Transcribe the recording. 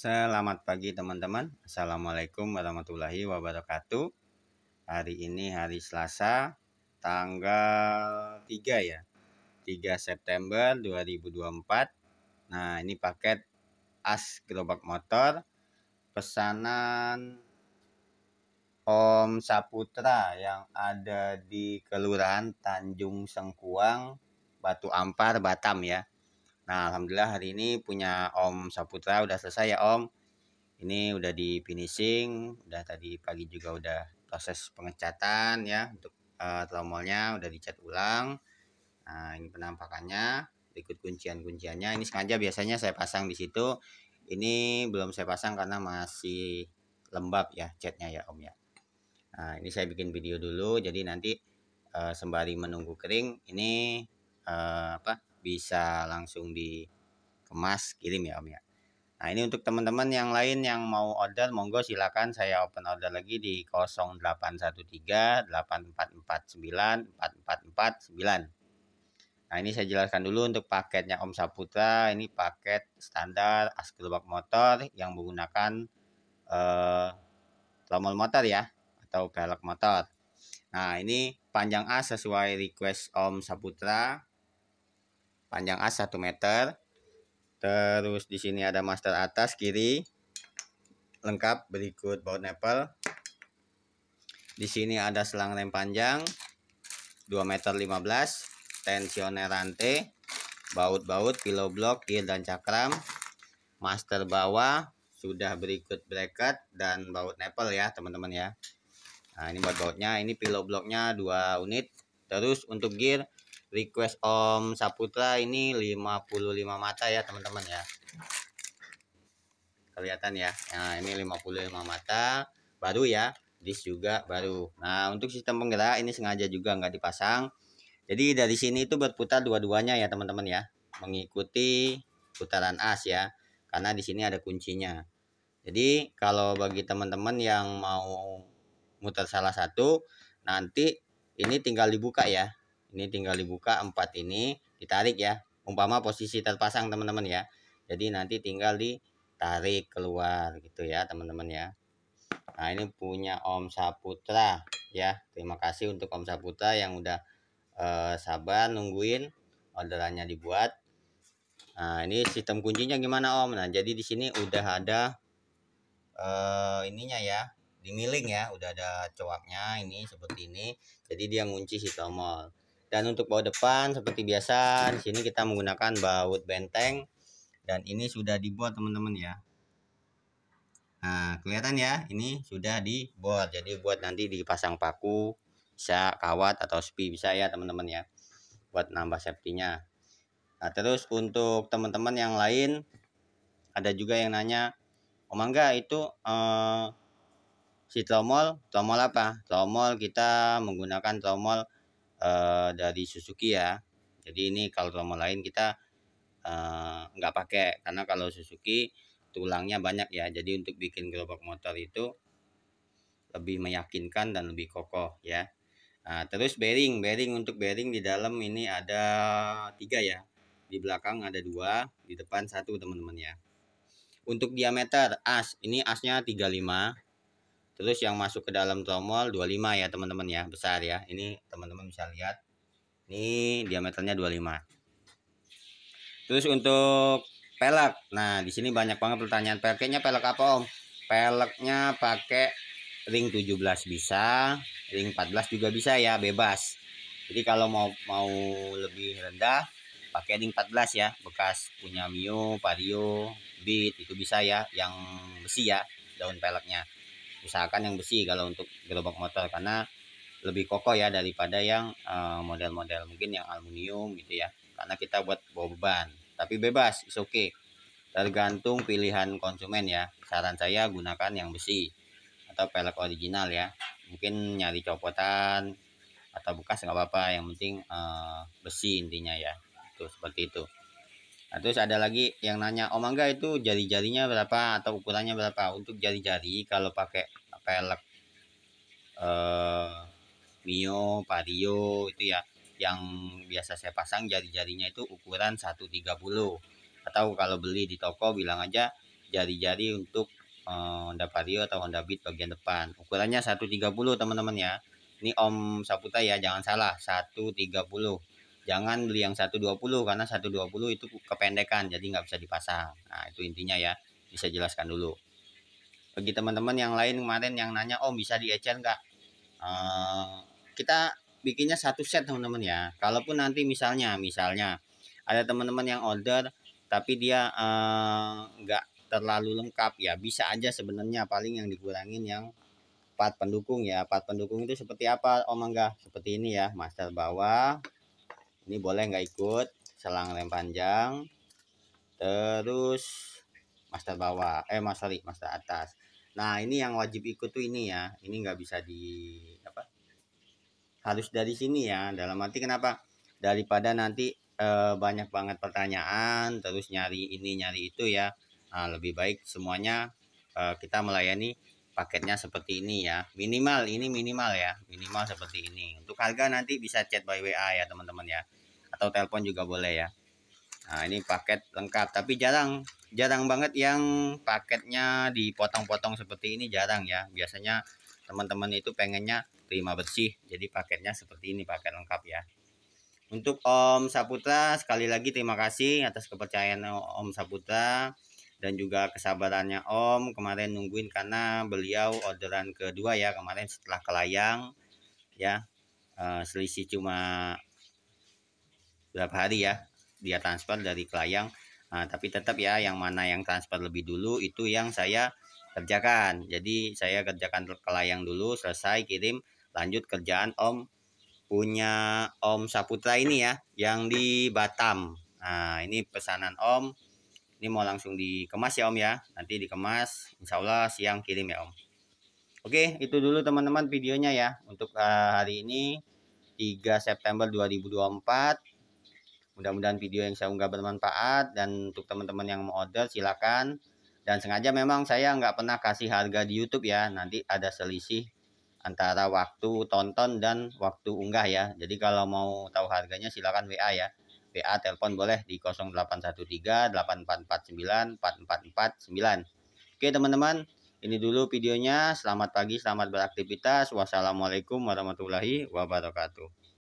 Selamat pagi teman-teman. Assalamualaikum warahmatullahi wabarakatuh. Hari ini hari Selasa tanggal 3 ya. 3 September 2024. Nah, ini paket as gerobak motor pesanan Om Saputra yang ada di Kelurahan Tanjung Sengkuang, Batu Ampar, Batam ya. Nah, alhamdulillah hari ini punya Om Saputra udah selesai ya Om. Ini udah di finishing, udah tadi pagi juga udah proses pengecatan ya untuk uh, tromolnya udah dicat ulang. Nah, ini penampakannya, berikut kuncian-kunciannya. Ini sengaja biasanya saya pasang di situ. Ini belum saya pasang karena masih lembab ya catnya ya Om ya. Nah, ini saya bikin video dulu jadi nanti uh, sembari menunggu kering ini uh, apa bisa langsung dikemas kirim ya Om ya. Nah ini untuk teman-teman yang lain yang mau order monggo silakan saya open order lagi di 0813 8449 4449. Nah ini saya jelaskan dulu untuk paketnya Om Saputra ini paket standar as gerobak motor yang menggunakan eh, tromol motor ya atau velg motor. Nah ini panjang a sesuai request Om Saputra panjang as 1 meter terus di sini ada master atas kiri lengkap berikut baut nepel di sini ada selang rem panjang 2 meter 15 tensioner rantai baut-baut pillow block gear dan cakram master bawah sudah berikut bracket dan baut nepel ya teman-teman ya nah ini buat bautnya ini pillow blocknya 2 unit terus untuk gear request Om Saputra ini 55 mata ya teman-teman ya kelihatan ya nah ini 55 mata baru ya disk juga baru nah untuk sistem penggerak ini sengaja juga nggak dipasang jadi dari sini itu berputar dua-duanya ya teman-teman ya mengikuti putaran as ya karena di sini ada kuncinya jadi kalau bagi teman-teman yang mau muter salah satu nanti ini tinggal dibuka ya ini tinggal dibuka empat ini ditarik ya umpama posisi terpasang teman-teman ya jadi nanti tinggal ditarik keluar gitu ya teman-teman ya nah ini punya Om Saputra ya terima kasih untuk Om Saputra yang udah eh, sabar nungguin orderannya dibuat nah ini sistem kuncinya gimana Om nah jadi di sini udah ada eh, ininya ya dimiling ya udah ada coaknya ini seperti ini jadi dia ngunci si tomol dan untuk baut depan seperti biasa di sini kita menggunakan baut benteng dan ini sudah dibuat teman-teman ya. Nah, kelihatan ya, ini sudah dibuat. Jadi buat nanti dipasang paku, bisa kawat atau spi bisa ya teman-teman ya. Buat nambah safety-nya. Nah, terus untuk teman-teman yang lain ada juga yang nanya, "Om oh, itu eh si tromol, tromol apa?" Tromol kita menggunakan tromol uh, dari Suzuki ya jadi ini kalau romo lain kita uh, pakai karena kalau Suzuki tulangnya banyak ya jadi untuk bikin gerobak motor itu lebih meyakinkan dan lebih kokoh ya nah, terus bearing bearing untuk bearing di dalam ini ada tiga ya di belakang ada dua di depan satu teman-teman ya untuk diameter as ini asnya 35 Terus yang masuk ke dalam tromol 25 ya teman-teman ya, besar ya. Ini teman-teman bisa lihat. Ini diameternya 25. Terus untuk pelek. Nah, di sini banyak banget pertanyaan peleknya pelek apa, Om? Peleknya pakai ring 17 bisa, ring 14 juga bisa ya, bebas. Jadi kalau mau mau lebih rendah pakai ring 14 ya, bekas punya Mio, Vario, Beat itu bisa ya, yang besi ya daun peleknya usahakan yang besi kalau untuk gerobak motor karena lebih kokoh ya daripada yang eh, model-model uh, mungkin yang aluminium gitu ya karena kita buat bawa beban tapi bebas is oke okay. tergantung pilihan konsumen ya saran saya gunakan yang besi atau pelek original ya mungkin nyari copotan atau bekas nggak apa-apa yang penting uh, besi intinya ya itu seperti itu Nah, terus ada lagi yang nanya, "Om oh, mangga itu jari-jarinya berapa atau ukurannya berapa?" Untuk jari-jari kalau pakai pelek eh Mio, Vario itu ya yang biasa saya pasang jari-jarinya itu ukuran 130 atau kalau beli di toko bilang aja jari-jari untuk eh, Honda Vario atau Honda Beat bagian depan. Ukurannya 130 teman-teman ya. Ini Om Saputa ya, jangan salah, 130 jangan beli yang 120 karena 120 itu kependekan jadi nggak bisa dipasang nah itu intinya ya bisa jelaskan dulu bagi teman-teman yang lain kemarin yang nanya om oh, bisa diecer nggak uh, kita bikinnya satu set teman-teman ya kalaupun nanti misalnya misalnya ada teman-teman yang order tapi dia eh, nggak uh, terlalu lengkap ya bisa aja sebenarnya paling yang dikurangin yang part pendukung ya part pendukung itu seperti apa om oh, enggak seperti ini ya master bawah ini boleh nggak ikut selang rem panjang terus master bawah eh mas master atas nah ini yang wajib ikut tuh ini ya ini nggak bisa di apa harus dari sini ya dalam arti kenapa daripada nanti e, banyak banget pertanyaan terus nyari ini nyari itu ya nah, lebih baik semuanya e, kita melayani paketnya seperti ini ya minimal ini minimal ya minimal seperti ini untuk harga nanti bisa chat by WA ya teman-teman ya atau telepon juga boleh ya nah ini paket lengkap tapi jarang jarang banget yang paketnya dipotong-potong seperti ini jarang ya biasanya teman-teman itu pengennya terima bersih jadi paketnya seperti ini paket lengkap ya untuk Om Saputra sekali lagi terima kasih atas kepercayaan Om Saputra dan juga kesabarannya Om kemarin nungguin karena beliau orderan kedua ya kemarin setelah kelayang ya uh, selisih cuma berapa hari ya dia transfer dari kelayang uh, nah, tapi tetap ya yang mana yang transfer lebih dulu itu yang saya kerjakan jadi saya kerjakan kelayang dulu selesai kirim lanjut kerjaan Om punya Om Saputra ini ya yang di Batam nah ini pesanan Om ini mau langsung dikemas ya Om ya. Nanti dikemas, insya Allah siang kirim ya Om. Oke, itu dulu teman-teman videonya ya. Untuk eh, hari ini 3 September 2024. Mudah-mudahan video yang saya unggah bermanfaat. Dan untuk teman-teman yang mau order silakan. Dan sengaja memang saya nggak pernah kasih harga di YouTube ya. Nanti ada selisih antara waktu tonton dan waktu unggah ya. Jadi kalau mau tahu harganya silakan WA ya. WA telepon boleh di 0813-8449-4449 Oke teman-teman ini dulu videonya selamat pagi selamat beraktivitas wassalamualaikum warahmatullahi wabarakatuh